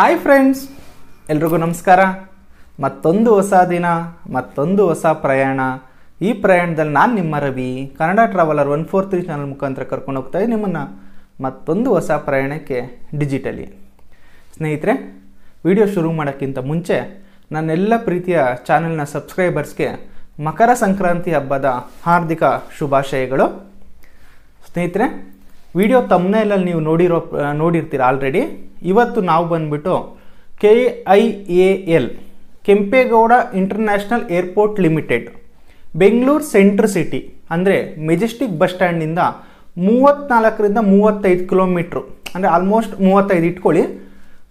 hi friends ಎಲ್ರಿಗೂ ನಮಸ್ಕಾರ ಮತ್ತೊಂದು ಹೊಸ ದಿನ ಮತ್ತೊಂದು ಹೊಸ ಪ್ರಯಾಣ ಈ ಪ್ರಯಾಣದಲ್ಲಿ ನಾನು ನಿಮ್ಮ Ravi Kannada traveller one four three channel ಮುಖಾಂತರ ಕರ್ಕೊಂಡು ಹೋಗ್ತಾ ಇದ್ದೀನಿ ನಿಮ್ಮನ್ನು ಮತ್ತೊಂದು ಹೊಸ ಪ್ರಯಾಣಕ್ಕೆ ಡಿಜಿಟಲಿ ಸ್ನೇಹಿತರೆ ವಿಡಿಯೋ ಶುರು ಮಾಡೋಕ್ಕಿಂತ ಮುಂಚೆ ನನ್ನೆಲ್ಲ ಪ್ರೀತಿಯ ಚಾನೆಲ್ನ ಸಬ್ಸ್ಕ್ರೈಬರ್ಸ್ಗೆ ಮಕರ ಸಂಕ್ರಾಂತಿ ಹಬ್ಬದ ಹಾರ್ದಿಕ ಶುಭಾಶಯಗಳು ಸ್ನೇಹಿತರೆ ವಿಡಿಯೋ ತಮ್ಮನೇಲಲ್ಲಿ ನೀವು ನೋಡಿರೋ ನೋಡಿರ್ತೀರ ಆಲ್ರೆಡಿ ಇವತ್ತು ನಾವು ಬಂದ್ಬಿಟ್ಟು K I A L Kempegowda international airport limited Bengaluru centre city ಅಂದರೆ ಮೆಜೆಸ್ಟಿಕ್ ಬಸ್ ಸ್ಟ್ಯಾಂಡಿಂದ ಮೂವತ್ತ್ನಾಲ್ಕರಿಂದ ಮೂವತ್ತೈದು ಕಿಲೋಮೀಟ್ರು ಅಂದರೆ ಆಲ್ಮೋಸ್ಟ್ ಮೂವತ್ತೈದು ಇಟ್ಕೊಳ್ಳಿ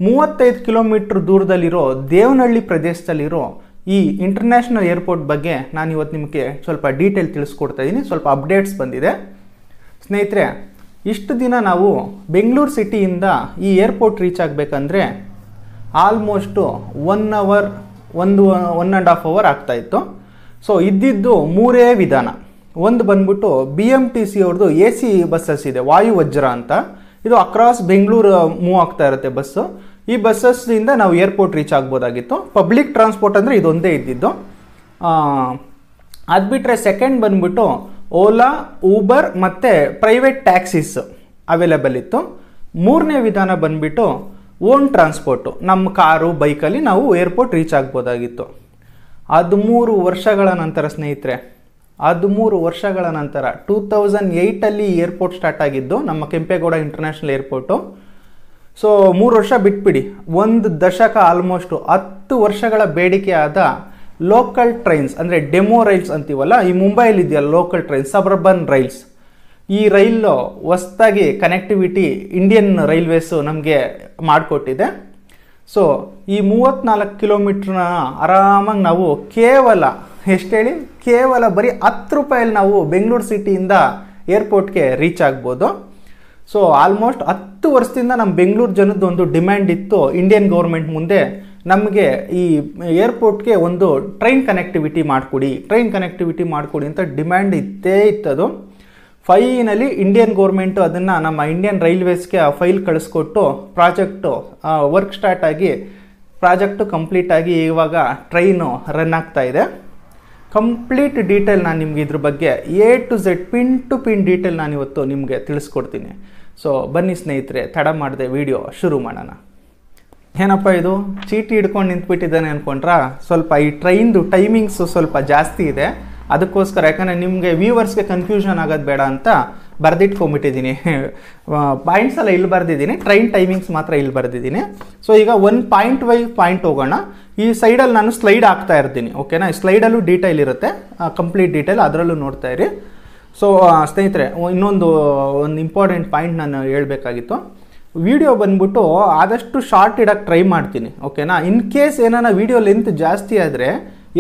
ಮೂವತ್ತೈದು ಕಿಲೋಮೀಟ್ರ್ ದೂರದಲ್ಲಿರೋ ದೇವನಹಳ್ಳಿ ಪ್ರದೇಶದಲ್ಲಿರೋ ಈ ಇಂಟರ್ನ್ಯಾಷನಲ್ ಏರ್ಪೋರ್ಟ್ ಬಗ್ಗೆ ನಾನು ಇವತ್ತು ನಿಮಗೆ ಸ್ವಲ್ಪ ಡೀಟೇಲ್ ತಿಳಿಸ್ಕೊಡ್ತಾ ಇದ್ದೀನಿ ಸ್ವಲ್ಪ ಅಪ್ಡೇಟ್ಸ್ ಬಂದಿದೆ ಸ್ನೇಹಿತರೆ ಇಷ್ಟು ದಿನ ನಾವು ಬೆಂಗಳೂರು ಸಿಟಿಯಿಂದ ಈ ಏರ್ಪೋರ್ಟ್ ರೀಚ್ ಆಗಬೇಕಂದ್ರೆ ಆಲ್ಮೋಸ್ಟು ಒನ್ ಅವರ್ ಒಂದು ಒನ್ ಆ್ಯಂಡ್ ಹಾಫ್ ಅವರ್ ಆಗ್ತಾಯಿತ್ತು ಸೊ ಇದ್ದಿದ್ದು ಮೂರೇ ವಿಧಾನ ಒಂದು ಬಂದ್ಬಿಟ್ಟು ಬಿ ಎಮ್ ಟಿ ಸಿ ಅವ್ರದ್ದು ಎ ಸಿ ಬಸ್ಸಸ್ ಇದೆ ವಾಯು ವಜ್ರ ಅಂತ ಇದು ಅಕ್ರಾಸ್ ಬೆಂಗಳೂರು ಮೂವ್ ಆಗ್ತಾ ಇರುತ್ತೆ ಬಸ್ಸು ಈ ಬಸ್ಸಸ್ಸಿಂದ ನಾವು ಏರ್ಪೋರ್ಟ್ ರೀಚ್ ಆಗ್ಬೋದಾಗಿತ್ತು ಪಬ್ಲಿಕ್ ಟ್ರಾನ್ಸ್ಪೋರ್ಟ್ ಅಂದರೆ ಇದೊಂದೇ ಇದ್ದಿದ್ದು ಅದು ಬಿಟ್ಟರೆ ಸೆಕೆಂಡ್ ಬಂದ್ಬಿಟ್ಟು ಓಲಾ ಊಬರ್ ಮತ್ತು ಪ್ರೈವೇಟ್ ಟ್ಯಾಕ್ಸೀಸ್ ಅವೈಲೇಬಲ್ ಇತ್ತು ಮೂರನೇ ವಿಧಾನ ಬಂದ್ಬಿಟ್ಟು ಓನ್ ಟ್ರಾನ್ಸ್ಪೋರ್ಟು ನಮ್ಮ ಕಾರು ಬೈಕಲ್ಲಿ ನಾವು ಏರ್ಪೋರ್ಟ್ ರೀಚ್ ಆಗ್ಬೋದಾಗಿತ್ತು ಹದಿಮೂರು ವರ್ಷಗಳ ನಂತರ ಸ್ನೇಹಿತರೆ ಹದಿಮೂರು ವರ್ಷಗಳ ನಂತರ ಟೂ ತೌಸಂಡ್ ಏಯ್ಟಲ್ಲಿ ಏರ್ಪೋರ್ಟ್ ಸ್ಟಾರ್ಟ್ ಆಗಿದ್ದು ನಮ್ಮ ಕೆಂಪೇಗೌಡ ಇಂಟರ್ನ್ಯಾಷನಲ್ ಏರ್ಪೋರ್ಟು ಸೊ ಮೂರು ವರ್ಷ ಬಿಟ್ಬಿಡಿ ಒಂದು ದಶಕ ಆಲ್ಮೋಸ್ಟು ಹತ್ತು ವರ್ಷಗಳ ಬೇಡಿಕೆಯಾದ ಲೋಕಲ್ ಟ್ರೈನ್ಸ್ ಅಂದರೆ ಡೆಮೋ ರೈಲ್ಸ್ ಅಂತೀವಲ್ಲ ಈ ಮುಂಬೈಯಲ್ಲಿ ಇದೆಯಲ್ಲ ಲೋಕಲ್ ಟ್ರೈನ್ಸ್ ಸಬರ್ಬನ್ ರೈಲ್ಸ್ ಈ ರೈಲು ಹೊಸ್ದಾಗಿ ಕನೆಕ್ಟಿವಿಟಿ ಇಂಡಿಯನ್ ರೈಲ್ವೇಸು ನಮಗೆ ಮಾಡಿಕೊಟ್ಟಿದೆ ಸೊ ಈ ಮೂವತ್ತ್ನಾಲ್ಕು ಕಿಲೋಮೀಟ್ರನ್ನ ಆರಾಮಾಗಿ ನಾವು ಕೇವಲ ಎಷ್ಟು ಕೇವಲ ಬರೀ ಹತ್ತು ರೂಪಾಯಲ್ಲಿ ನಾವು ಬೆಂಗಳೂರು ಸಿಟಿಯಿಂದ ಏರ್ಪೋರ್ಟ್ಗೆ ರೀಚ್ ಆಗ್ಬೋದು ಸೊ ಆಲ್ಮೋಸ್ಟ್ ಹತ್ತು ವರ್ಷದಿಂದ ನಮ್ಮ ಬೆಂಗಳೂರು ಜನದ ಒಂದು ಡಿಮ್ಯಾಂಡ್ ಇತ್ತು ಇಂಡಿಯನ್ ಗೌರ್ಮೆಂಟ್ ಮುಂದೆ ನಮಗೆ ಈ ಏರ್ಪೋರ್ಟ್ಗೆ ಒಂದು ಟ್ರೈನ್ ಕನೆಕ್ಟಿವಿಟಿ ಮಾಡಿಕೊಡಿ ಟ್ರೈನ್ ಕನೆಕ್ಟಿವಿಟಿ ಮಾಡಿಕೊಡಿ ಅಂತ ಡಿಮ್ಯಾಂಡ್ ಇತ್ತೇ ಇತ್ತದು ಫೈನಲಿ ಇಂಡಿಯನ್ ಗೌರ್ಮೆಂಟು ಅದನ್ನು ನಮ್ಮ ಇಂಡಿಯನ್ ರೈಲ್ವೇಸ್ಗೆ ಆ ಫೈಲ್ ಕಳಿಸ್ಕೊಟ್ಟು ಪ್ರಾಜೆಕ್ಟು ವರ್ಕ್ ಸ್ಟಾರ್ಟ್ ಆಗಿ ಪ್ರಾಜೆಕ್ಟು ಕಂಪ್ಲೀಟಾಗಿ ಇವಾಗ ಟ್ರೈನು ರನ್ ಆಗ್ತಾ ಇದೆ ಕಂಪ್ಲೀಟ್ ಡೀಟೇಲ್ ನಾನು ನಿಮಗೆ ಇದ್ರ ಬಗ್ಗೆ A to Z pin to pin detail ನಾನು ಇವತ್ತು ನಿಮಗೆ ತಿಳಿಸ್ಕೊಡ್ತೀನಿ ಸೊ ಬನ್ನಿ ಸ್ನೇಹಿತರೆ ತಡ ಮಾಡಿದೆ ವಿಡಿಯೋ ಶುರು ಮಾಡೋಣ ಏನಪ್ಪ ಇದು ಚೀಟಿ ಹಿಡ್ಕೊಂಡು ನಿಂತ್ಬಿಟ್ಟಿದ್ದಾನೆ ಅಂದ್ಕೊಂಡ್ರಾ ಸ್ವಲ್ಪ ಈ ಟ್ರೈನ್ದು ಟೈಮಿಂಗ್ಸು ಸ್ವಲ್ಪ ಜಾಸ್ತಿ ಇದೆ ಅದಕ್ಕೋಸ್ಕರ ಯಾಕಂದರೆ ನಿಮಗೆ ವ್ಯೂವರ್ಸ್ಗೆ ಕನ್ಫ್ಯೂಷನ್ ಆಗೋದು ಬೇಡ ಅಂತ ಬರೆದಿಟ್ಕೊಂಬಿಟ್ಟಿದ್ದೀನಿ ಪಾಯಿಂಟ್ಸ್ ಎಲ್ಲ ಇಲ್ಲಿ ಬರೆದಿದ್ದೀನಿ ಟ್ರೈನ್ ಟೈಮಿಂಗ್ಸ್ ಮಾತ್ರ ಇಲ್ಲಿ ಬರೆದಿದ್ದೀನಿ ಸೊ ಈಗ ಒನ್ ಪಾಯಿಂಟ್ ವೈ ಪಾಯಿಂಟ್ ಹೋಗೋಣ ಈ ಸೈಡಲ್ಲಿ ನಾನು ಸ್ಲೈಡ್ ಹಾಕ್ತಾ ಇರ್ತೀನಿ ಓಕೆನಾ ಸ್ಲೈಡಲ್ಲೂ ಡೀಟೇಲ್ ಇರುತ್ತೆ ಕಂಪ್ಲೀಟ್ ಡೀಟೇಲ್ ಅದರಲ್ಲೂ ನೋಡ್ತಾ ಇರಿ ಸೊ ಸ್ನೇಹಿತರೆ ಇನ್ನೊಂದು ಒಂದು ಇಂಪಾರ್ಟೆಂಟ್ ಪಾಯಿಂಟ್ ನಾನು ಹೇಳಬೇಕಾಗಿತ್ತು ವಿಡಿಯೋ ಬಂದ್ಬಿಟ್ಟು ಆದಷ್ಟು ಶಾರ್ಟ್ ಇಡೋಕ್ಕೆ ಟ್ರೈ ಮಾಡ್ತೀನಿ ಓಕೆನಾ ಇನ್ ಕೇಸ್ ಏನಾರ ವಿಡಿಯೋ ಲೆಂತ್ ಜಾಸ್ತಿ ಆದರೆ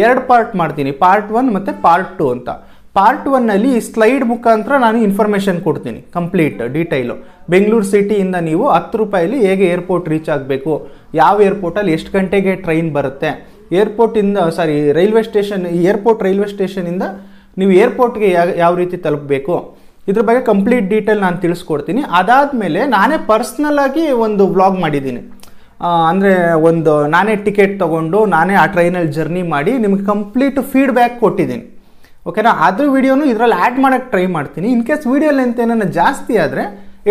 ಎರಡು ಪಾರ್ಟ್ ಮಾಡ್ತೀನಿ ಪಾರ್ಟ್ ಒನ್ ಮತ್ತು ಪಾರ್ಟ್ ಟು ಅಂತ ಪಾರ್ಟ್ ಒನ್ನಲ್ಲಿ ಸ್ಲೈಡ್ ಮುಖಾಂತರ ನಾನು ಇನ್ಫಾರ್ಮೇಷನ್ ಕೊಡ್ತೀನಿ ಕಂಪ್ಲೀಟ್ ಡೀಟೈಲು ಬೆಂಗಳೂರು ಸಿಟಿಯಿಂದ ನೀವು ಹತ್ತು ರೂಪಾಯಲ್ಲಿ ಹೇಗೆ ಏರ್ಪೋರ್ಟ್ ರೀಚ್ ಆಗಬೇಕು ಯಾವ ಏರ್ಪೋರ್ಟಲ್ಲಿ ಎಷ್ಟು ಗಂಟೆಗೆ ಟ್ರೈನ್ ಬರುತ್ತೆ ಏರ್ಪೋರ್ಟಿಂದ sorry railway station airport railway ಸ್ಟೇಷನಿಂದ ನೀವು ಏರ್ಪೋರ್ಟ್ಗೆ ಯಾವ ರೀತಿ ತಲುಪಬೇಕು ಇದ್ರ ಬಗ್ಗೆ ಕಂಪ್ಲೀಟ್ ಡೀಟೇಲ್ ನಾನು ತಿಳಿಸ್ಕೊಡ್ತೀನಿ ಅದಾದಮೇಲೆ ನಾನೇ ಪರ್ಸ್ನಲ್ಲಾಗಿ ಒಂದು ವ್ಲಾಗ್ ಮಾಡಿದ್ದೀನಿ ಅಂದರೆ ಒಂದು ನಾನೇ ಟಿಕೆಟ್ ತೊಗೊಂಡು ನಾನೇ ಆ ಟ್ರೈನಲ್ಲಿ ಜರ್ನಿ ಮಾಡಿ ನಿಮಗೆ ಕಂಪ್ಲೀಟ್ ಫೀಡ್ಬ್ಯಾಕ್ ಕೊಟ್ಟಿದ್ದೀನಿ ಓಕೆನಾ ಅದ್ರ ವೀಡಿಯೋನು ಇದರಲ್ಲಿ ಆ್ಯಡ್ ಮಾಡೋಕ್ಕೆ ಟ್ರೈ ಮಾಡ್ತೀನಿ ಇನ್ ಕೇಸ್ ವೀಡಿಯೋ ಲೆಂತ್ ಏನಾರು ಜಾಸ್ತಿ ಆದರೆ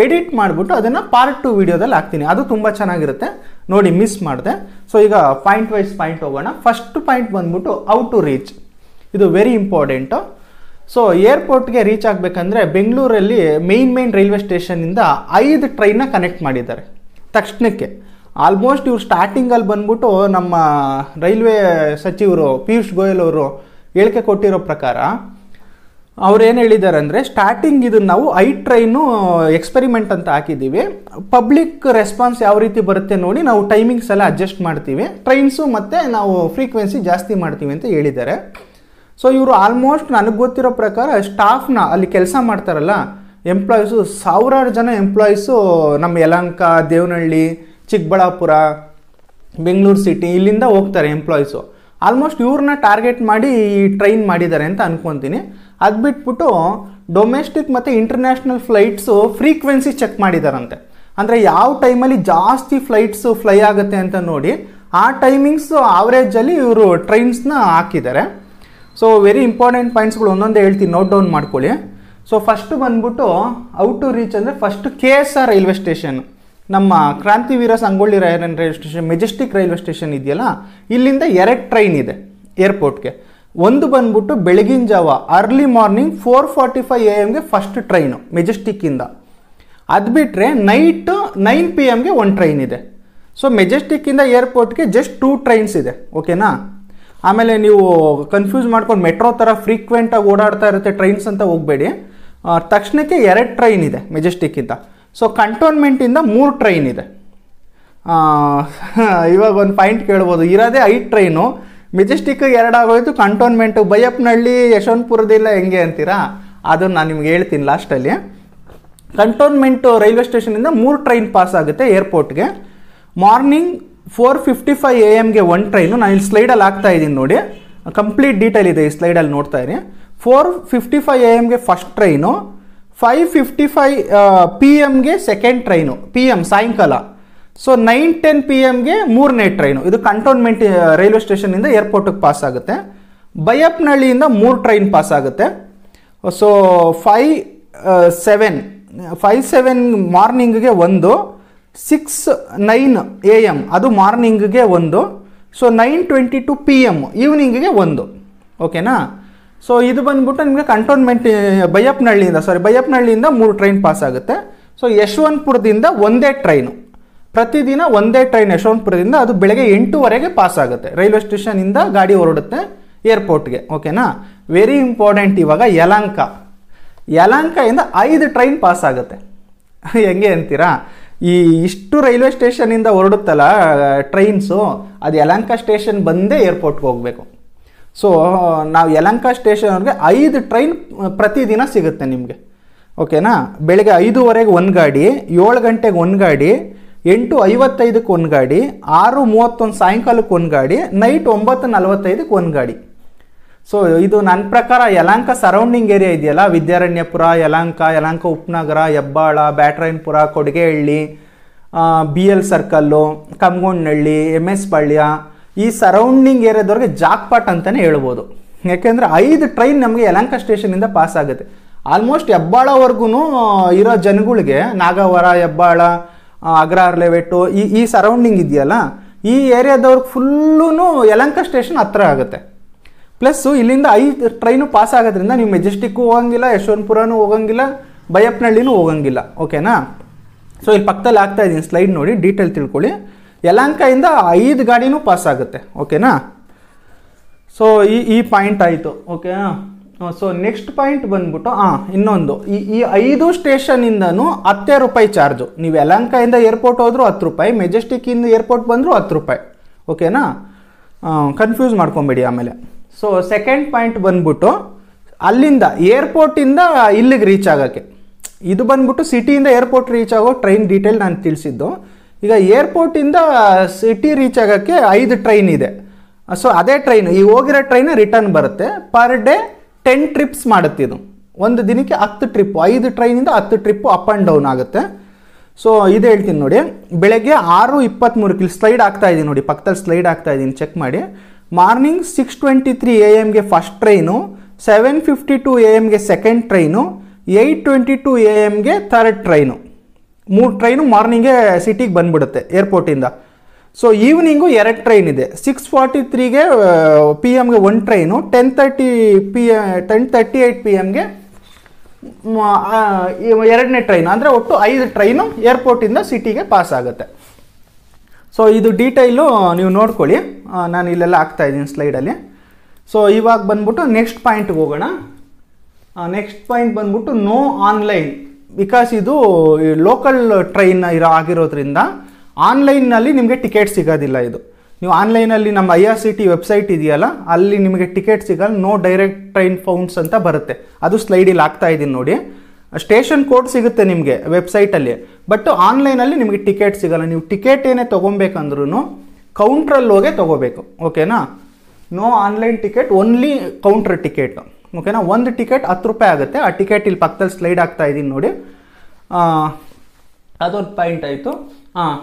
ಎಡಿಟ್ ಮಾಡಿಬಿಟ್ಟು ಅದನ್ನು ಪಾರ್ಟ್ ಟು ವೀಡಿಯೋದಲ್ಲಿ ಹಾಕ್ತೀನಿ ಅದು ತುಂಬ ಚೆನ್ನಾಗಿರುತ್ತೆ ನೋಡಿ ಮಿಸ್ ಮಾಡಿದೆ ಸೊ ಈಗ ಪಾಯಿಂಟ್ ವೈಸ್ ಪಾಯಿಂಟ್ ಹೋಗೋಣ ಫಸ್ಟ್ ಪಾಯಿಂಟ್ ಬಂದ್ಬಿಟ್ಟು ಔಟ್ ಟು ರೀಚ್ ಇದು ವೆರಿ ಇಂಪಾರ್ಟೆಂಟು ಸೊ ಏರ್ಪೋರ್ಟ್ಗೆ ರೀಚ್ ಆಗಬೇಕಂದ್ರೆ ಬೆಂಗಳೂರಲ್ಲಿ ಮೇಯ್ನ್ ಮೇನ್ ರೈಲ್ವೆ ಸ್ಟೇಷನಿಂದ ಐದು ಟ್ರೈನ್ನ ಕನೆಕ್ಟ್ ಮಾಡಿದ್ದಾರೆ ತಕ್ಷಣಕ್ಕೆ ಆಲ್ಮೋಸ್ಟ್ ಇವ್ರು ಸ್ಟಾರ್ಟಿಂಗಲ್ಲಿ ಬಂದ್ಬಿಟ್ಟು ನಮ್ಮ ರೈಲ್ವೆ ಸಚಿವರು ಪಿಯೂಷ್ ಗೋಯಲ್ ಅವರು ಹೇಳಿಕೆ ಕೊಟ್ಟಿರೋ ಪ್ರಕಾರ ಅವ್ರು ಏನು ಹೇಳಿದ್ದಾರೆ ಅಂದರೆ ಸ್ಟಾರ್ಟಿಂಗ್ ಇದನ್ನು ನಾವು ಐ ಟ್ರೈನು ಎಕ್ಸ್ಪೆರಿಮೆಂಟ್ ಅಂತ ಹಾಕಿದ್ದೀವಿ ಪಬ್ಲಿಕ್ ರೆಸ್ಪಾನ್ಸ್ ಯಾವ ರೀತಿ ಬರುತ್ತೆ ನೋಡಿ ನಾವು ಟೈಮಿಂಗ್ಸ್ ಎಲ್ಲ ಅಡ್ಜಸ್ಟ್ ಮಾಡ್ತೀವಿ ಟ್ರೈನ್ಸು ಮತ್ತು ನಾವು ಫ್ರೀಕ್ವೆನ್ಸಿ ಜಾಸ್ತಿ ಮಾಡ್ತೀವಿ ಅಂತ ಹೇಳಿದ್ದಾರೆ ಸೊ ಇವರು ಆಲ್ಮೋಸ್ಟ್ ನನಗೆ ಗೊತ್ತಿರೋ ಪ್ರಕಾರ ಸ್ಟಾಫ್ನ ಅಲ್ಲಿ ಕೆಲಸ ಮಾಡ್ತಾರಲ್ಲ ಎಂಪ್ಲಾಯೀಸು ಸಾವಿರಾರು ಜನ ಎಂಪ್ಲಾಯೀಸು ನಮ್ಮ ಯಲಂಕ ದೇವನಹಳ್ಳಿ ಚಿಕ್ಕಬಳ್ಳಾಪುರ ಬೆಂಗಳೂರು ಸಿಟಿ ಇಲ್ಲಿಂದ ಹೋಗ್ತಾರೆ ಎಂಪ್ಲಾಯೀಸು ಆಲ್ಮೋಸ್ಟ್ ಇವ್ರನ್ನ ಟಾರ್ಗೆಟ್ ಮಾಡಿ ಟ್ರೈನ್ ಮಾಡಿದ್ದಾರೆ ಅಂತ ಅನ್ಕೊತೀನಿ ಅದು ಬಿಟ್ಬಿಟ್ಟು ಡೊಮೆಸ್ಟಿಕ್ ಮತ್ತು ಇಂಟರ್ನ್ಯಾಷನಲ್ ಫ್ಲೈಟ್ಸು ಫ್ರೀಕ್ವೆನ್ಸಿ ಚೆಕ್ ಮಾಡಿದಾರಂತೆ ಅಂದರೆ ಯಾವ ಟೈಮಲ್ಲಿ ಜಾಸ್ತಿ ಫ್ಲೈಟ್ಸು ಫ್ಲೈ ಆಗುತ್ತೆ ಅಂತ ನೋಡಿ ಆ ಟೈಮಿಂಗ್ಸು ಆವ್ರೇಜಲ್ಲಿ ಇವರು ಟ್ರೈನ್ಸ್ನ ಹಾಕಿದ್ದಾರೆ ಸೊ ವೆರಿ ಇಂಪಾರ್ಟೆಂಟ್ ಪಾಯಿಂಟ್ಸ್ಗಳು ಒಂದೊಂದೇ ಹೇಳ್ತೀನಿ ನೋಟ್ ಡೌನ್ ಮಾಡ್ಕೊಳ್ಳಿ ಸೊ ಫಸ್ಟ್ ಬಂದ್ಬಿಟ್ಟು ಔಟ್ ಟು ರೀಚ್ ಅಂದರೆ first K S R railway station ನಮ್ಮ Krantiveera Sangolli Rayanna railway station Majestic railway station ಇದೆಯಲ್ಲ ಇಲ್ಲಿಂದ ಎರಡು ಟ್ರೈನ್ ಇದೆ ಏರ್ಪೋರ್ಟ್ಗೆ ಒಂದು ಬಂದ್ಬಿಟ್ಟು ಬೆಳಗಿನ ಜಾವ early morning four forty five A ಎಮ್ಗೆ ಫಸ್ಟ್ ಟ್ರೈನು ಮೆಜೆಸ್ಟಿಕ್ಕಿಂದ ಅದು ಬಿಟ್ಟರೆ ನೈಟ್ ನೈನ್ ಪಿ ಎಮ್ಗೆ ಒಂದು ಟ್ರೈನ್ ಇದೆ ಸೊ ಮೆಜೆಸ್ಟಿಕ್ಕಿಂದ ಏರ್ಪೋರ್ಟ್ಗೆ ಜಸ್ಟ್ ಟೂ ಟ್ರೈನ್ಸ್ ಇದೆ ಓಕೆನಾ ಆಮೇಲೆ ನೀವು ಕನ್ಫ್ಯೂಸ್ ಮಾಡ್ಕೊಂಡು ಮೆಟ್ರೋ ಥರ ಫ್ರೀಕ್ವೆಂಟಾಗಿ ಓಡಾಡ್ತಾ ಇರುತ್ತೆ ಟ್ರೈನ್ಸ್ ಅಂತ ಹೋಗಬೇಡಿ ತಕ್ಷಣಕ್ಕೆ ಎರಡು ಟ್ರೈನ್ ಇದೆ ಮೆಜೆಸ್ಟಿಕ್ಕಿಂತ ಸೊ ಕಂಟೋನ್ಮೆಂಟಿಂದ ಮೂರು ಟ್ರೈನ್ ಇದೆ ಇವಾಗ ಒಂದು ಪಾಯಿಂಟ್ ಕೇಳ್ಬೋದು ಇರೋದೇ ಐದು ಟ್ರೈನು ಮೆಜೆಸ್ಟಿಕ್ ಆಗೋಯ್ತು ಕಂಟೋನ್ಮೆಂಟು ಬೈಯಪ್ಪನಹಳ್ಳಿ ಯಶವಂತಪುರದಿಲ್ಲ ಹೆಂಗೆ ಅಂತೀರಾ ಅದನ್ನು ನಾನು ನಿಮ್ಗೆ ಹೇಳ್ತೀನಿ ಲಾಸ್ಟಲ್ಲಿ ಕಂಟೋನ್ಮೆಂಟು ರೈಲ್ವೆ ಸ್ಟೇಷನಿಂದ ಮೂರು ಟ್ರೈನ್ ಪಾಸ್ ಆಗುತ್ತೆ ಏರ್ಪೋರ್ಟ್ಗೆ morning four fifty five A ಎಮ್ಗೆ ಒನ್ ಟ್ರೈನು ನಾನು ಇಲ್ಲಿ ಸ್ಲೈಡಲ್ಲಿ ಹಾಕ್ತಾ ಇದ್ದೀನಿ ನೋಡಿ ಕಂಪ್ಲೀಟ್ ಡೀಟೇಲ್ ಇದೆ ಈ ಸ್ಲೈಡಲ್ಲಿ ನೋಡ್ತಾ ಇದ್ದೀನಿ ಫೋರ್ ಫಿಫ್ಟಿ ಫೈವ್ ಎ ಎಮ್ಗೆ first train five fifty five P ಎಮ್ಗೆ ಸೆಕೆಂಡ್ ಟ್ರೈನು ಪಿ ಎಮ್ ಸಾಯಂಕಾಲ ಸೊ ನೈನ್ ಟೆನ್ ಪಿ ಎಮ್ಗೆ ಮೂರನೇ ಟ್ರೈನು ಇದು ಕಂಟೋನ್ಮೆಂಟ್ ರೈಲ್ವೆ ಸ್ಟೇಷನಿಂದ ಏರ್ಪೋರ್ಟಿಗೆ ಪಾಸ್ ಆಗುತ್ತೆ ಬೈಯಪ್ನಹಳ್ಳಿಯಿಂದ ಮೂರು ಟ್ರೈನ್ ಪಾಸ್ ಆಗುತ್ತೆ so five seven five seven ಮಾರ್ನಿಂಗ್ಗೆ ಒಂದು ಸಿಕ್ಸ್ ನೈನ್ ಎ ಎಮ್ ಅದು ಮಾರ್ನಿಂಗ್ಗೆ ಒಂದು so nine twenty two P M ಈವ್ನಿಂಗಿಗೆ ಒಂದು ಓಕೆನಾ ಸೊ ಇದು ಬಂದ್ಬಿಟ್ಟು ನಿಮಗೆ ಕಂಟೋನ್ಮೆಂಟ್ ಬೈಯಪ್ನಹಳ್ಳಿಯಿಂದ ಸಾರಿ ಬೈಯಪ್ನಹಳ್ಳಿಯಿಂದ ಮೂರು ಟ್ರೈನ್ ಪಾಸ್ ಆಗುತ್ತೆ ಸೊ ಯಶವಂತಪುರದಿಂದ ಒಂದೇ ಟ್ರೈನು ಪ್ರತಿದಿನ ಒಂದೇ ಟ್ರೈನ್ ಯಶವಂತಪುರದಿಂದ ಅದು ಬೆಳಗ್ಗೆ ಎಂಟೂವರೆಗೆ ಪಾಸ್ ಆಗುತ್ತೆ ರೈಲ್ವೆ ಸ್ಟೇಷನಿಂದ ಗಾಡಿ ಹೊರಡುತ್ತೆ ಏರ್ಪೋರ್ಟ್ಗೆ ಓಕೆನಾ ವೆರಿ ಇಂಪಾರ್ಟೆಂಟ್ ಇವಾಗ ಯಲಂಕ ಯಲಂಕ ಐದು ಟ್ರೈನ್ ಪಾಸ್ ಆಗುತ್ತೆ ಹೆಂಗೆ ಅಂತೀರಾ ಈ ಇಷ್ಟು ರೈಲ್ವೆ ಸ್ಟೇಷನಿಂದ ಹೊರಡುತ್ತಲ್ಲ ಟ್ರೈನ್ಸು ಅದು ಯಲಂಕ ಸ್ಟೇಷನ್ ಬಂದೇ ಏರ್ಪೋರ್ಟ್ಗೆ ಹೋಗಬೇಕು ಸೊ ನಾವು ಯಲಂಕ ಸ್ಟೇಷನ್ಗೆ ಐದು ಟ್ರೈನ್ ಪ್ರತಿದಿನ ಸಿಗುತ್ತೆ ನಿಮಗೆ ಓಕೆನಾ ಬೆಳಗ್ಗೆ ಐದೂವರೆಗೆ ಒಂದು ಗಾಡಿ ಏಳು ಗಂಟೆಗೆ ಒಂದು ಗಾಡಿ ಎಂಟು ಐವತ್ತೈದಕ್ಕೆ ಒಂದು ಗಾಡಿ ಆರು ಮೂವತ್ತೊಂದು ಸಾಯಂಕಾಲಕ್ಕೆ ಒಂದು ಗಾಡಿ ನೈಟ್ ಒಂಬತ್ತು ನಲವತ್ತೈದಕ್ಕೆ ಒಂದು ಗಾಡಿ ಸೊ ಇದು ನನ್ನ ಪ್ರಕಾರ ಯಲಾಂಕ ಸರೌಂಡಿಂಗ್ ಏರಿಯಾ ಇದೆಯಲ್ಲ Vidyaranyapura Yelahanka Yelahanka Upanagara Hebbal Byatarayanapura Kodigehalli B L circle Kammagondanahalli M S Palya ಈ ಸರೌಂಡಿಂಗ್ ಏರಿಯಾದವ್ರಿಗೆ ಜಾಕ್ಪಾಟ್ ಅಂತಲೇ ಹೇಳ್ಬೋದು ಯಾಕೆಂದರೆ ಐದು ಟ್ರೈನ್ ನಮಗೆ ಯಲಂಕ ಸ್ಟೇಷನಿಂದ ಪಾಸ್ ಆಗುತ್ತೆ ಆಲ್ಮೋಸ್ಟ್ ಹೆಬ್ಬಾಳವರೆಗೂ ಇರೋ ಜನಗಳಿಗೆ ನಾಗವರ ಹೆಬ್ಬಾಳ ಅಗ್ರಹಾರ್ಲೆವೆಟ್ಟು ಈ ಈ ಸರೌಂಡಿಂಗ್ ಇದೆಯಲ್ಲ ಈ ಏರಿಯಾದವ್ರಿಗೆ ಫುಲ್ಲೂ ಯಲಂಕ ಸ್ಟೇಷನ್ ಹತ್ರ ಆಗುತ್ತೆ ಪ್ಲಸ್ಸು ಇಲ್ಲಿಂದ ಐದು ಟ್ರೈನು ಪಾಸ್ ಆಗೋದ್ರಿಂದ ನೀವು ಮೆಜೆಸ್ಟಿಕ್ಕು ಹೋಗಂಗಿಲ್ಲ ಯಶವಂತಪುರನೂ ಹೋಗಂಗಿಲ್ಲ ಬೈಯಪ್ಪನಹಳ್ಳಿನೂ ಹೋಗಂಗಿಲ್ಲ ಓಕೆನಾ ಸೊ ಇಲ್ಲಿ ಪಕ್ಕದಲ್ಲಿ ಆಗ್ತಾ ಇದ್ದೀನಿ ಸ್ಲೈಡ್ ನೋಡಿ ಡೀಟೇಲ್ ತಿಳ್ಕೊಳ್ಳಿ ಯಲಹಂಕದಿಂದ ಐದು ಗಾಡಿನೂ ಪಾಸ್ ಆಗುತ್ತೆ ಓಕೆನಾ ಸೊ ಈ ಈ ಪಾಯಿಂಟ್ ಆಯಿತು ಓಕೆನಾ ಸೊ ನೆಕ್ಸ್ಟ್ ಪಾಯಿಂಟ್ ಬಂದ್ಬಿಟ್ಟು ಹಾಂ ಇನ್ನೊಂದು ಈ ಈ ಐದು ಸ್ಟೇಷನಿಂದನೂ ಹತ್ತೇ ರೂಪಾಯಿ ಚಾರ್ಜು ನೀವು ಯಲಹಂಕದಿಂದ ಏರ್ಪೋರ್ಟ್ ಹೋದರೂ ಹತ್ತು ರೂಪಾಯಿ ಮೆಜೆಸ್ಟಿಕ್ಕಿಂದ ಏರ್ಪೋರ್ಟ್ ಬಂದರೂ ಹತ್ತು ರೂಪಾಯಿ ಓಕೆನಾ ಕನ್ಫ್ಯೂಸ್ ಮಾಡ್ಕೊಬೇಡಿ ಆಮೇಲೆ ಸೊ ಸೆಕೆಂಡ್ ಪಾಯಿಂಟ್ ಬಂದ್ಬಿಟ್ಟು ಅಲ್ಲಿಂದ ಏರ್ಪೋರ್ಟಿಂದ ಇಲ್ಲಿಗೆ ರೀಚ್ ಆಗೋಕ್ಕೆ ಇದು ಬಂದ್ಬಿಟ್ಟು ಸಿಟಿಯಿಂದ ಏರ್ಪೋರ್ಟ್ ರೀಚ್ ಆಗೋ ಟ್ರೈನ್ ಡೀಟೇಲ್ ನಾನು ತಿಳಿಸಿದ್ದು ಈಗ ಏರ್ಪೋರ್ಟಿಂದ ಸಿಟಿ ರೀಚ್ ಆಗೋಕ್ಕೆ ಐದು ಟ್ರೈನ್ ಇದೆ ಸೊ ಅದೇ ಟ್ರೈನ್ ಈ ಹೋಗಿರೋ ಟ್ರೈನ್ ರಿಟರ್ನ್ ಬರುತ್ತೆ ಪರ್ ಡೇ ಟೆನ್ ಟ್ರಿಪ್ಸ್ ಇದು ಒಂದು ದಿನಕ್ಕೆ ಹತ್ತು ಟ್ರಿಪ್ಪು ಐದು ಟ್ರೈನಿಂದ ಹತ್ತು ಟ್ರಿಪ್ಪು ಅಪ್ ಆ್ಯಂಡ್ ಡೌನ್ ಆಗುತ್ತೆ ಸೊ ಇದು ಹೇಳ್ತೀನಿ ನೋಡಿ ಬೆಳಗ್ಗೆ ಆರು ಇಪ್ಪತ್ತ್ಮೂರಕ್ಕೆ ಇಲ್ಲಿ ಸ್ಲೈಡ್ ಆಗ್ತಾ ಇದ್ದೀನಿ ನೋಡಿ ಪಕ್ಕದಲ್ಲಿ ಸ್ಲೈಡ್ ಆಗ್ತಾ ಇದ್ದೀನಿ ಚೆಕ್ ಮಾಡಿ morning six twenty three A ಎಮ್ಗೆ first train seven fifty two A ಎಮ್ಗೆ second train eight twenty two A ಎಮ್ಗೆ ಥರ್ಡ್ ಟ್ರೈನು ಮೂರು ಟ್ರೈನು ಮಾರ್ನಿಂಗೇ ಸಿಟಿಗೆ ಬಂದುಬಿಡುತ್ತೆ ಏರ್ಪೋರ್ಟಿಂದ ಸೊ ಈವ್ನಿಂಗು ಎರಡು ಟ್ರೈನ್ ಇದೆ ಸಿಕ್ಸ್ ಫಾರ್ಟಿ ತ್ರೀಗೆ ಪಿ ಎಮ್ಗೆ one train ten thirty P ten thirty eight P ಎಮ್ಗೆ ಎರಡನೇ ಟ್ರೈನು ಅಂದರೆ ಒಟ್ಟು ಐದು ಟ್ರೈನು ಏರ್ಪೋರ್ಟಿಂದ ಸಿಟಿಗೆ ಪಾಸ್ ಆಗುತ್ತೆ ಸೊ ಇದು ಡೀಟೈಲು ನೀವು ನೋಡ್ಕೊಳ್ಳಿ ನಾನು ಇಲ್ಲೆಲ್ಲ ಹಾಕ್ತಾ ಇದ್ದೀನಿ ಸ್ಲೈಡಲ್ಲಿ ಸೊ ಇವಾಗ ಬಂದ್ಬಿಟ್ಟು ನೆಕ್ಸ್ಟ್ ಪಾಯಿಂಟ್ಗೆ ಹೋಗೋಣ ನೆಕ್ಸ್ಟ್ ಪಾಯಿಂಟ್ ಬಂದ್ಬಿಟ್ಟು ನೋ ಆನ್ಲೈನ್ ಬಿಕಾಸ್ ಇದು ಲೋಕಲ್ ಟ್ರೈನ್ ಇರೋ ಆಗಿರೋದ್ರಿಂದ ಆನ್ಲೈನ್ನಲ್ಲಿ ನಿಮಗೆ ಟಿಕೆಟ್ ಸಿಗೋದಿಲ್ಲ ಇದು ನೀವು ಆನ್ಲೈನಲ್ಲಿ ನಮ್ಮ I R C T website ಇದೆಯಲ್ಲ ಅಲ್ಲಿ ನಿಮಗೆ ಟಿಕೆಟ್ ಸಿಗಲ್ಲ ನೋ ಡೈರೆಕ್ಟ್ ಟ್ರೈನ್ ಫೌಂಡ್ಸ್ ಅಂತ ಬರುತ್ತೆ ಅದು ಸ್ಲೈಡಿಲ್ಲಿ ಹಾಕ್ತಾ ಇದ್ದೀನಿ ನೋಡಿ ಸ್ಟೇಷನ್ ಕೋಡ್ ಸಿಗುತ್ತೆ ನಿಮಗೆ ವೆಬ್ಸೈಟಲ್ಲಿ ಬಟ್ ಆನ್ಲೈನಲ್ಲಿ ನಿಮಗೆ ಟಿಕೆಟ್ ಸಿಗಲ್ಲ ನೀವು ಟಿಕೆಟ್ ಏನೇ ತೊಗೊಬೇಕಂದ್ರೂ ಕೌಂಟ್ರಲ್ಲಿ ಹೋಗೇ ತೊಗೋಬೇಕು ಓಕೆನಾ no online ticket only counter ticket ಓಕೆನಾ ಒಂದು ಟಿಕೆಟ್ ಹತ್ತು ರೂಪಾಯಿ ಆಗುತ್ತೆ ಆ ಟಿಕೆಟ್ ಇಲ್ಲಿ ಪಕ್ಕದಲ್ಲಿ ಸ್ಲೈಡ್ ಆಗ್ತಾ ಇದ್ದೀನಿ ನೋಡಿ ಅದೊಂದು ಪಾಯಿಂಟ್ ಆಯಿತು ಹಾಂ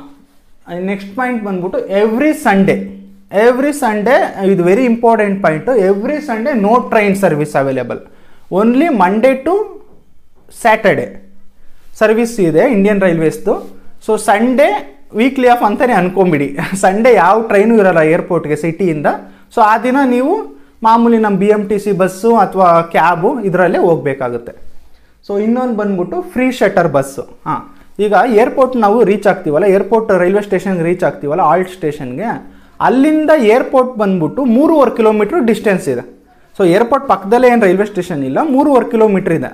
ನೆಕ್ಸ್ಟ್ ಪಾಯಿಂಟ್ ಬಂದ್ಬಿಟ್ಟು ಎವ್ರಿ ಸಂಡೇ ಎವ್ರಿ ಸಂಡೇ ಇದು very important point every Sunday no train service available only Monday to Saturday service ಇದೆ ಇಂಡಿಯನ್ ರೈಲ್ವೇಸ್ದು ಸೊ ಸಂಡೇ ವೀಕ್ಲಿ ಆಫ್ ಅಂತಲೇ ಅನ್ಕೊಂಬಿಡಿ ಸಂಡೇ ಯಾವ ಟ್ರೈನು ಇರಲ್ಲ ಏರ್ಪೋರ್ಟ್ಗೆ ಸಿಟಿಯಿಂದ ಸೊ ಆ ದಿನ ನೀವು ಮಾಮೂಲಿ ನಮ್ಮ B M T C bus ಅಥವಾ ಕ್ಯಾಬು ಇದರಲ್ಲೇ ಹೋಗಬೇಕಾಗುತ್ತೆ ಸೊ ಇನ್ನೊಂದು ಬಂದ್ಬಿಟ್ಟು ಫ್ರೀ ಶಟರ್ ಬಸ್ಸು ಹಾಂ ಈಗ ಏರ್ಪೋರ್ಟ್ ನಾವು ರೀಚ್ ಆಗ್ತೀವಲ್ಲ ಏರ್ಪೋರ್ಟ್ ರೈಲ್ವೆ ಸ್ಟೇಷನ್ಗೆ ರೀಚ್ ಆಗ್ತೀವಲ್ಲ ಆಲ್ಟ್ ಸ್ಟೇಷನ್ಗೆ ಅಲ್ಲಿಂದ ಏರ್ಪೋರ್ಟ್ ಬಂದ್ಬಿಟ್ಟು ಮೂರುವರೆ ಕಿಲೋಮೀಟ್ರ್ ಡಿಸ್ಟೆನ್ಸ್ ಇದೆ ಸೊ ಏರ್ಪೋರ್ಟ್ ಪಕ್ಕದಲ್ಲೇ ಏನು ರೈಲ್ವೆ ಸ್ಟೇಷನ್ ಇಲ್ಲ ಮೂರುವರೆ ಕಿಲೋಮೀಟ್ರ್ ಇದೆ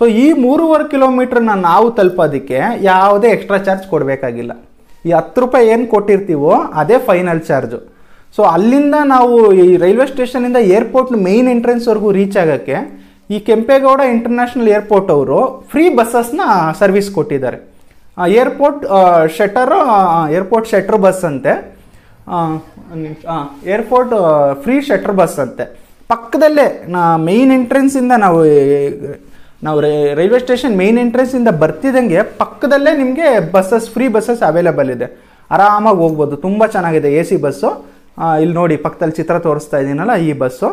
ಸೊ ಈ ಮೂರುವರೆ ಕಿಲೋಮೀಟ್ರನ್ನ ನಾವು ತಲುಪೋದಕ್ಕೆ ಯಾವುದೇ ಎಕ್ಸ್ಟ್ರಾ ಚಾರ್ಜ್ ಕೊಡಬೇಕಾಗಿಲ್ಲ ಈ ಹತ್ತು ರೂಪಾಯಿ ಏನು ಕೊಟ್ಟಿರ್ತೀವೋ ಅದೇ ಫೈನಲ್ ಚಾರ್ಜು ಸೊ ಅಲ್ಲಿಂದ ನಾವು ಈ ರೈಲ್ವೆ ಸ್ಟೇಷನಿಂದ ಏರ್ಪೋರ್ಟ್ ಮೇಯ್ನ್ ಎಂಟ್ರೆನ್ಸ್ವರೆಗೂ ರೀಚ್ ಆಗೋಕ್ಕೆ ಈ ಕೆಂಪೇಗೌಡ ಇಂಟರ್ನ್ಯಾಷನಲ್ ಏರ್ಪೋರ್ಟ್ ಅವರು ಫ್ರೀ ಬಸ್ಸಸ್ನ ಸರ್ವಿಸ್ ಕೊಟ್ಟಿದ್ದಾರೆ airport shuttle airport shuttle bus ಅಂತೆ ಏರ್ಪೋರ್ಟ್ ಫ್ರೀ ಶೆಟ್ರ್ ಬಸ್ ಅಂತೆ ಪಕ್ಕದಲ್ಲೇ ನಾ ಮೇಯ್ನ್ ಎಂಟ್ರೆನ್ಸಿಂದ ನಾವು ನಾವು ರೈಲ್ವೆ ಸ್ಟೇಷನ್ ಮೇನ್ ಎಂಟ್ರೆನ್ಸಿಂದ ಬರ್ತಿದ್ದಂಗೆ ಪಕ್ಕದಲ್ಲೇ ನಿಮಗೆ ಬಸ್ಸಸ್ ಫ್ರೀ ಬಸ್ಸಸ್ ಅವೈಲೇಬಲ್ ಇದೆ ಆರಾಮಾಗಿ ಹೋಗ್ಬೋದು ತುಂಬ ಚೆನ್ನಾಗಿದೆ ಎ ಸಿ ಬಸ್ಸು ಇಲ್ಲಿ ನೋಡಿ ಪಕ್ಕದಲ್ಲಿ ಚಿತ್ರ ತೋರಿಸ್ತಾ ಇದ್ದೀನಲ್ಲ ಈ ಬಸ್ಸು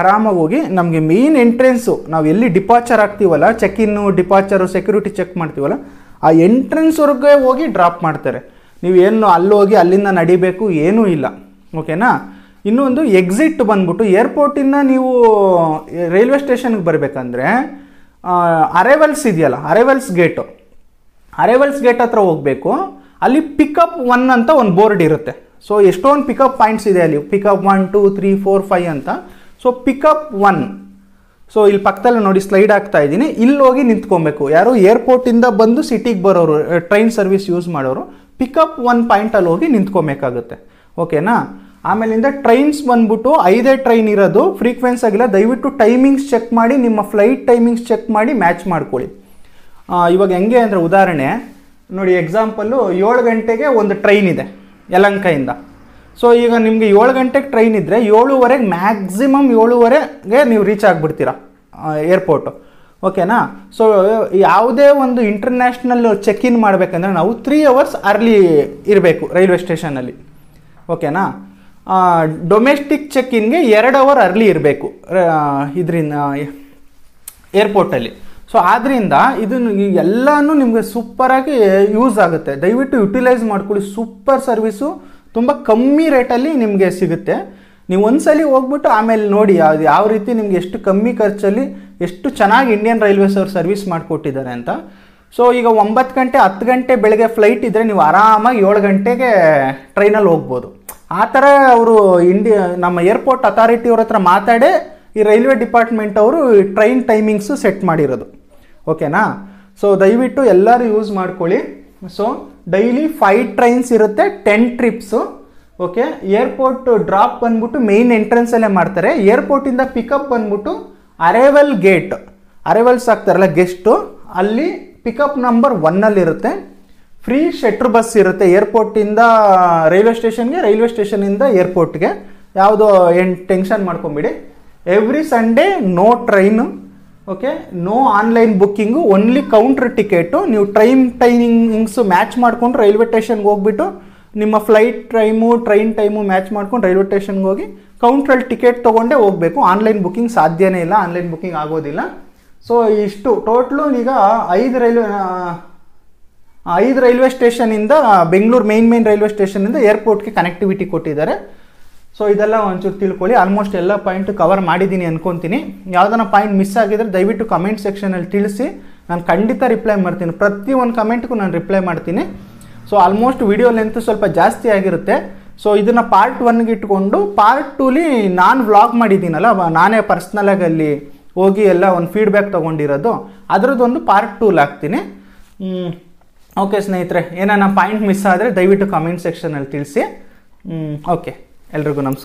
ಆರಾಮಾಗಿ ಹೋಗಿ ನಮಗೆ ಮೇನ್ ಎಂಟ್ರೆನ್ಸು ನಾವು ಎಲ್ಲಿ ಡಿಪಾಚರ್ ಆಗ್ತೀವಲ್ಲ ಚೆಕ್ ಇನ್ನು ಡಿಪಾರ್ಚರು ಸೆಕ್ಯೂರಿಟಿ ಚೆಕ್ ಮಾಡ್ತೀವಲ್ಲ ಆ ಎಂಟ್ರೆನ್ಸ್ವರೆಗೆ ಹೋಗಿ ಡ್ರಾಪ್ ಮಾಡ್ತಾರೆ ನೀವು ನೀವೇನು ಅಲ್ಲೋಗಿ ಅಲ್ಲಿಂದ ನಡಿಬೇಕು ಏನೂ ಇಲ್ಲ ಓಕೆನಾ ಇನ್ನೊಂದು ಎಕ್ಸಿಟ್ ಬಂದ್ಬಿಟ್ಟು ಏರ್ಪೋರ್ಟಿಂದ ನೀವು ರೈಲ್ವೆ ಸ್ಟೇಷನ್ಗೆ ಬರಬೇಕಂದ್ರೆ ಅರೇವಲ್ಸ್ ಇದೆಯಲ್ಲ ಅರೇವಲ್ಸ್ ಗೇಟು ಅರೇವಲ್ಸ್ ಗೇಟ್ ಹತ್ರ ಹೋಗಬೇಕು ಅಲ್ಲಿ ಪಿಕಪ್ ಒನ್ ಅಂತ ಒಂದು ಬೋರ್ಡ್ ಇರುತ್ತೆ ಸೊ ಎಷ್ಟೊಂದು ಪಿಕಪ್ ಪಾಯಿಂಟ್ಸ್ ಇದೆ ಅಲ್ಲಿ pickup one two three four five ಅಂತ ಸೊ ಪಿಕಪ್ ಒನ್ ಸೊ ಇಲ್ಲಿ ಪಕ್ಕದಲ್ಲಿ ನೋಡಿ ಸ್ಲೈಡ್ ಆಗ್ತಾ ಇದ್ದೀನಿ ಇಲ್ಲಿ ಹೋಗಿ ನಿಂತ್ಕೊಬೇಕು ಯಾರು ಏರ್ಪೋರ್ಟಿಂದ ಬಂದು ಸಿಟಿಗೆ ಬರೋರು ಟ್ರೈನ್ ಸರ್ವಿಸ್ ಯೂಸ್ ಮಾಡೋರು ಪಿಕಪ್ ಒನ್ ಪಾಯಿಂಟಲ್ಲಿ ಹೋಗಿ ನಿಂತ್ಕೊಬೇಕಾಗುತ್ತೆ ಓಕೆನಾ ಆಮೇಲಿಂದ ಟ್ರೈನ್ಸ್ ಬಂದ್ಬಿಟ್ಟು ಐದೇ ಟ್ರೈನ್ ಇರೋದು ಫ್ರೀಕ್ವೆನ್ಸ್ ಆಗಿಲ್ಲ ದಯವಿಟ್ಟು ಟೈಮಿಂಗ್ಸ್ ಚೆಕ್ ಮಾಡಿ ನಿಮ್ಮ ಫ್ಲೈಟ್ ಟೈಮಿಂಗ್ಸ್ ಚೆಕ್ ಮಾಡಿ ಮ್ಯಾಚ್ ಮಾಡ್ಕೊಳ್ಳಿ ಇವಾಗ ಹೆಂಗೆ ಅಂದರೆ ಉದಾಹರಣೆ ನೋಡಿ ಎಕ್ಸಾಂಪಲ್ಲು ಏಳು ಗಂಟೆಗೆ ಒಂದು ಟ್ರೈನ್ ಇದೆ ಯಲಂಕಯಿಂದ ಸೊ ಈಗ ನಿಮಗೆ ಏಳು ಗಂಟೆಗೆ ಟ್ರೈನ್ ಇದ್ದರೆ ಏಳುವರೆಗೆ ಮ್ಯಾಕ್ಸಿಮಮ್ ಏಳುವರೆಗೆ ನೀವು ರೀಚ್ ಆಗಿಬಿಡ್ತೀರಾ ಏರ್ಪೋರ್ಟು ಓಕೆನಾ ಸೊ ಯಾವುದೇ ಒಂದು ಇಂಟರ್ನ್ಯಾಷ್ನಲ್ ಚೆಕ್ ಇನ್ ಮಾಡಬೇಕಂದ್ರೆ ನಾವು ತ್ರೀ ಅವರ್ಸ್ ಅರ್ಲಿ ಇರಬೇಕು ರೈಲ್ವೆ ಸ್ಟೇಷನಲ್ಲಿ ಓಕೆನಾ ಡೊಮೆಸ್ಟಿಕ್ ಚೆಕ್ ಇನ್ಗೆ ಎರಡು ಅವರ್ ಅರ್ಲಿ ಇರಬೇಕು ಇದರಿಂದ ಏರ್ಪೋರ್ಟಲ್ಲಿ ಸೊ ಆದ್ದರಿಂದ ಇದನ್ನು ಎಲ್ಲನೂ ನಿಮಗೆ ಸೂಪರಾಗಿ ಯೂಸ್ ಆಗುತ್ತೆ ದಯವಿಟ್ಟು ಯುಟಿಲೈಸ್ ಮಾಡ್ಕೊಳ್ಳಿ ಸೂಪರ್ ಸರ್ವಿಸು ತುಂಬ ಕಮ್ಮಿ ರೇಟಲ್ಲಿ ನಿಮಗೆ ಸಿಗುತ್ತೆ ನೀವು ಒಂದ್ಸಲಿ ಹೋಗ್ಬಿಟ್ಟು ಆಮೇಲೆ ನೋಡಿ ಅದು ಯಾವ ರೀತಿ ನಿಮ್ಗೆ ಎಷ್ಟು ಕಮ್ಮಿ ಖರ್ಚಲ್ಲಿ ಎಷ್ಟು ಚೆನ್ನಾಗಿ ಇಂಡಿಯನ್ ರೈಲ್ವೇಸ್ ಅವ್ರು ಸರ್ವಿಸ್ ಮಾಡಿಕೊಟ್ಟಿದ್ದಾರೆ ಅಂತ ಸೊ ಈಗ ಒಂಬತ್ತು ಗಂಟೆ ಹತ್ತು ಗಂಟೆ ಬೆಳಗ್ಗೆ ಫ್ಲೈಟ್ ಇದ್ದರೆ ನೀವು ಆರಾಮಾಗಿ ಏಳು ಗಂಟೆಗೆ ಟ್ರೈನಲ್ಲಿ ಹೋಗ್ಬೋದು ಆ ಥರ ಅವರು ಇಂಡಿಯಾ ನಮ್ಮ ಏರ್ಪೋರ್ಟ್ ಅಥಾರಿಟಿ ಅವ್ರ ಹತ್ರ ಮಾತಾಡೇ ಈ ರೈಲ್ವೆ ಡಿಪಾರ್ಟ್ಮೆಂಟ್ ಅವರು ಟ್ರೈನ್ ಟೈಮಿಂಗ್ಸು ಸೆಟ್ ಮಾಡಿರೋದು ಓಕೆನಾ ಸೊ ದಯವಿಟ್ಟು ಎಲ್ಲರೂ ಯೂಸ್ ಮಾಡ್ಕೊಳ್ಳಿ ಸೊ ಡೈಲಿ ಫೈವ್ ಟ್ರೈನ್ಸ್ ಇರುತ್ತೆ ten trips okay airport drop ಬಂದ್ಬಿಟ್ಟು ಮೇಯ್ನ್ ಎಂಟ್ರೆನ್ಸಲ್ಲೇ ಮಾಡ್ತಾರೆ ಏರ್ಪೋರ್ಟಿಂದ ಪಿಕಪ್ ಬಂದ್ಬಿಟ್ಟು ಅರೇವಲ್ ಗೇಟ್ ಅರೇವಲ್ಸ್ ಆಗ್ತಾರಲ್ಲ ಗೆಸ್ಟು ಅಲ್ಲಿ ಪಿಕಪ್ ನಂಬರ್ ಒನ್ನಲ್ಲಿರುತ್ತೆ ಫ್ರೀ ಶೆಟ್ರ್ ಬಸ್ ಇರುತ್ತೆ ಏರ್ಪೋರ್ಟಿಂದ ರೈಲ್ವೆ ಸ್ಟೇಷನ್ಗೆ ರೈಲ್ವೆ ಸ್ಟೇಷನಿಂದ ಏರ್ಪೋರ್ಟ್ಗೆ ಯಾವುದೋ ಏನು ಟೆನ್ಷನ್ ಮಾಡ್ಕೊಂಬಿಡಿ every Sunday no train okay no online booking only counter ticket ನೀವು ಟ್ರೈನ್ ಟೈಮಿಂಗ್ಸು ಮ್ಯಾಚ್ ಮಾಡಿಕೊಂಡು ರೈಲ್ವೆ ಸ್ಟೇಷನ್ಗೆ ಹೋಗ್ಬಿಟ್ಟು ನಿಮ್ಮ flight time train time match ಮಾಡ್ಕೊಂಡು ರೈಲ್ವೆ ಸ್ಟೇಷನ್ಗೆ ಹೋಗಿ ಕೌಂಟ್ರಲ್ಲಿ ಟಿಕೆಟ್ ತೊಗೊಂಡೇ ಹೋಗಬೇಕು ಆನ್ಲೈನ್ ಬುಕ್ಕಿಂಗ್ ಸಾಧ್ಯನೇ ಇಲ್ಲ ಆನ್ಲೈನ್ ಬುಕ್ಕಿಂಗ್ ಆಗೋದಿಲ್ಲ ಸೊ ಇಷ್ಟು ಟೋಟ್ಲು ಈಗ ಐದು ರೈಲ್ವೆ ಐದು ರೈಲ್ವೆ ಸ್ಟೇಷನಿಂದ ಬೆಂಗಳೂರು ಮೇನ್ ಮೇನ್ ರೈಲ್ವೆ ಸ್ಟೇಷನಿಂದ ಏರ್ಪೋರ್ಟ್ಗೆ ಕನೆಕ್ಟಿವಿಟಿ ಕೊಟ್ಟಿದ್ದಾರೆ ಸೊ ಇದೆಲ್ಲ ಒಂಚೂರು ತಿಳ್ಕೊಳ್ಳಿ ಆಲ್ಮೋಸ್ಟ್ ಎಲ್ಲ ಪಾಯಿಂಟ್ ಕವರ್ ಮಾಡಿದ್ದೀನಿ ಅನ್ಕೊತೀನಿ ಯಾವ್ದಾನ ಪಾಯಿಂಟ್ ಮಿಸ್ ಆಗಿದ್ರೆ ದಯವಿಟ್ಟು ಕಮೆಂಟ್ ಸೆಕ್ಷನಲ್ಲಿ ತಿಳಿಸಿ ನಾನು ಖಂಡಿತ ರಿಪ್ಲೈ ಮಾಡ್ತೀನಿ ಪ್ರತಿ ಒಂದು ಕಮೆಂಟ್ಗೂ ನಾನು ರಿಪ್ಲೈ ಮಾಡ್ತೀನಿ ಸೊ ಆಲ್ಮೋಸ್ಟ್ ವಿಡಿಯೋ ಲೆಂತ್ ಸ್ವಲ್ಪ ಜಾಸ್ತಿ ಆಗಿರುತ್ತೆ ಸೊ ಇದನ್ನು ಪಾರ್ಟ್ ಒನ್ಗೆ ಇಟ್ಕೊಂಡು ಪಾರ್ಟ್ ಟೂಲಿ ನಾನು ವ್ಲಾಗ್ ಮಾಡಿದ್ದೀನಲ್ಲ ನಾನೇ ಪರ್ಸ್ನಲಾಗಿ ಅಲ್ಲಿ ಹೋಗಿ ಎಲ್ಲ ಒಂದು ಫೀಡ್ಬ್ಯಾಕ್ ತೊಗೊಂಡಿರೋದು ಅದರದ್ದೊಂದು ಪಾರ್ಟ್ ಟೂಲ್ ಹಾಕ್ತೀನಿ ಓಕೆ ಸ್ನೇಹಿತರೆ ಏನಾನ ಪಾಯಿಂಟ್ ಮಿಸ್ ಆದರೆ ದಯವಿಟ್ಟು ಕಾಮೆಂಟ್ ಸೆಕ್ಷನಲ್ಲಿ ತಿಳಿಸಿ ಓಕೆ ಎಲ್ರಿಗೂ ನಮಸ್ಕಾರ